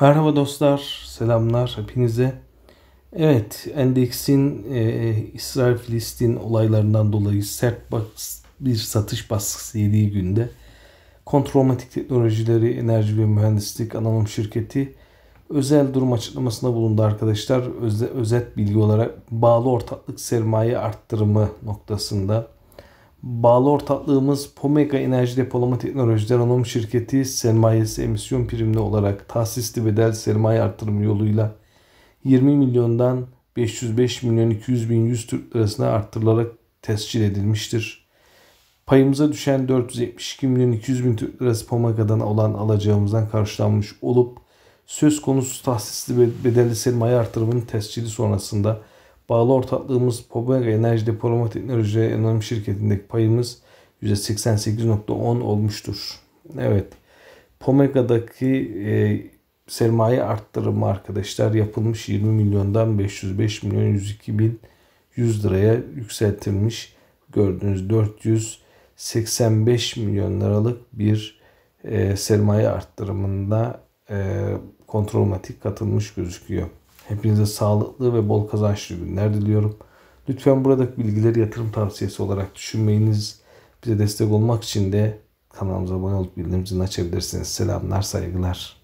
Merhaba dostlar, selamlar hepinize. Evet, endeksin e, İsrail-Filistin olaylarından dolayı sert bas, bir satış baskısı yediği günde Kontrolmatik Teknolojileri Enerji ve Mühendislik Anonim Şirketi özel durum açıklamasında bulundu arkadaşlar. Öze, özet bilgi olarak bağlı ortaklık sermaye arttırımı noktasında Bağlı ortaklığımız Pomega Enerji Depolama Teknolojileri Anonim Şirketi sermayesi emisyon primli olarak tahsisli bedel sermaye artırımı yoluyla 20 milyondan 505 milyon 200 bin 100 Türk lirasına arttırılarak tescil edilmiştir. Payımıza düşen 472 milyon 200 bin Türk lirası Pomega'dan olan alacağımızdan karşılanmış olup söz konusu tahsisli bedelli sermaye artırımının tescili sonrasında Bağlı ortaklığımız Pobega Enerji Depolama Teknolojileri Anonim Şirketi'ndeki payımız %88.10 olmuştur. Evet. Pomega'daki e, sermaye arttırımı arkadaşlar yapılmış 20 milyondan 505 milyon 102 bin 100 liraya yükseltilmiş. Gördüğünüz 485 milyon liralık bir e, sermaye arttırımında e, kontrolmatik katılmış gözüküyor. Hepinize sağlıklı ve bol kazançlı günler diliyorum. Lütfen buradaki bilgileri yatırım tavsiyesi olarak düşünmeyiniz. Bize destek olmak için de kanalımıza abone olup bildirim zilini açabilirsiniz. Selamlar, saygılar.